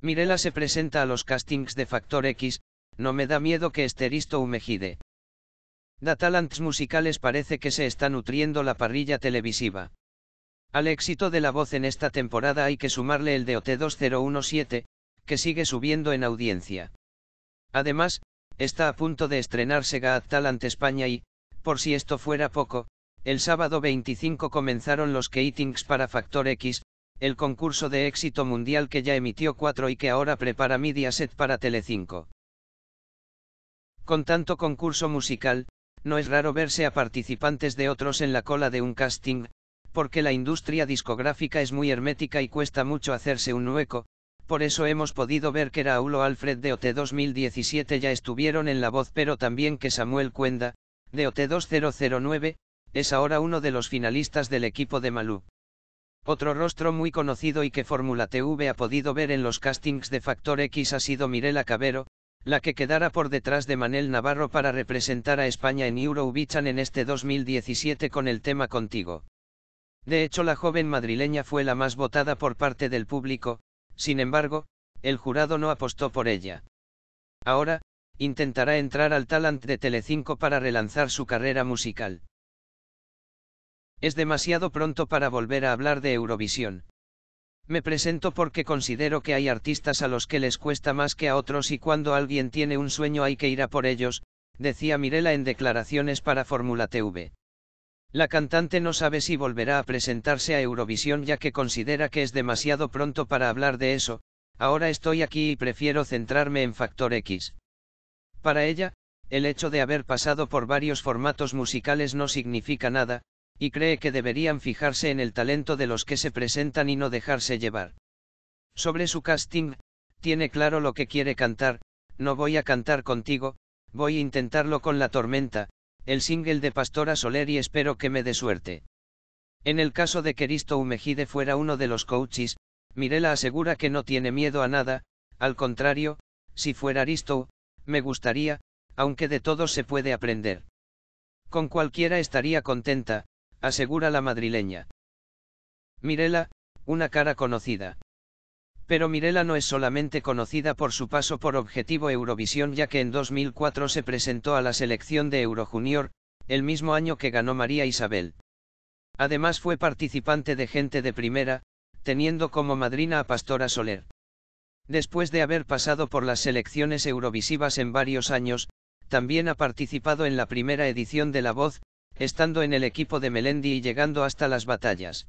Mirela se presenta a los castings de Factor X, no me da miedo que Esteristo Humejide. Da talents musicales parece que se está nutriendo la parrilla televisiva. Al éxito de la voz en esta temporada hay que sumarle el de OT2017, que sigue subiendo en audiencia. Además, está a punto de estrenarse Gaat Talent España y, por si esto fuera poco, el sábado 25 comenzaron los Katings para Factor X, el concurso de éxito mundial que ya emitió 4 y que ahora prepara Mediaset para Telecinco. Con tanto concurso musical, no es raro verse a participantes de otros en la cola de un casting, porque la industria discográfica es muy hermética y cuesta mucho hacerse un hueco, por eso hemos podido ver que Raúl o Alfred de OT 2017 ya estuvieron en La Voz pero también que Samuel Cuenda, de OT 2009, es ahora uno de los finalistas del equipo de Malú. Otro rostro muy conocido y que Fórmula TV ha podido ver en los castings de Factor X ha sido Mirela Cabero, la que quedara por detrás de Manel Navarro para representar a España en Eurovision en este 2017 con el tema Contigo. De hecho, la joven madrileña fue la más votada por parte del público, sin embargo, el jurado no apostó por ella. Ahora, intentará entrar al talent de Telecinco para relanzar su carrera musical. Es demasiado pronto para volver a hablar de Eurovisión. Me presento porque considero que hay artistas a los que les cuesta más que a otros y cuando alguien tiene un sueño hay que ir a por ellos, decía Mirela en declaraciones para Fórmula TV. La cantante no sabe si volverá a presentarse a Eurovisión ya que considera que es demasiado pronto para hablar de eso, ahora estoy aquí y prefiero centrarme en Factor X. Para ella, el hecho de haber pasado por varios formatos musicales no significa nada, y cree que deberían fijarse en el talento de los que se presentan y no dejarse llevar. Sobre su casting, tiene claro lo que quiere cantar, no voy a cantar contigo, voy a intentarlo con La Tormenta, el single de Pastora Soler y espero que me dé suerte. En el caso de que Risto Umejide fuera uno de los coaches, Mirela asegura que no tiene miedo a nada, al contrario, si fuera Aristo, me gustaría, aunque de todo se puede aprender. Con cualquiera estaría contenta, asegura la madrileña. Mirela, una cara conocida. Pero Mirela no es solamente conocida por su paso por Objetivo Eurovisión ya que en 2004 se presentó a la selección de Eurojunior, el mismo año que ganó María Isabel. Además fue participante de Gente de Primera, teniendo como madrina a Pastora Soler. Después de haber pasado por las selecciones eurovisivas en varios años, también ha participado en la primera edición de La Voz, estando en el equipo de Melendi y llegando hasta las batallas.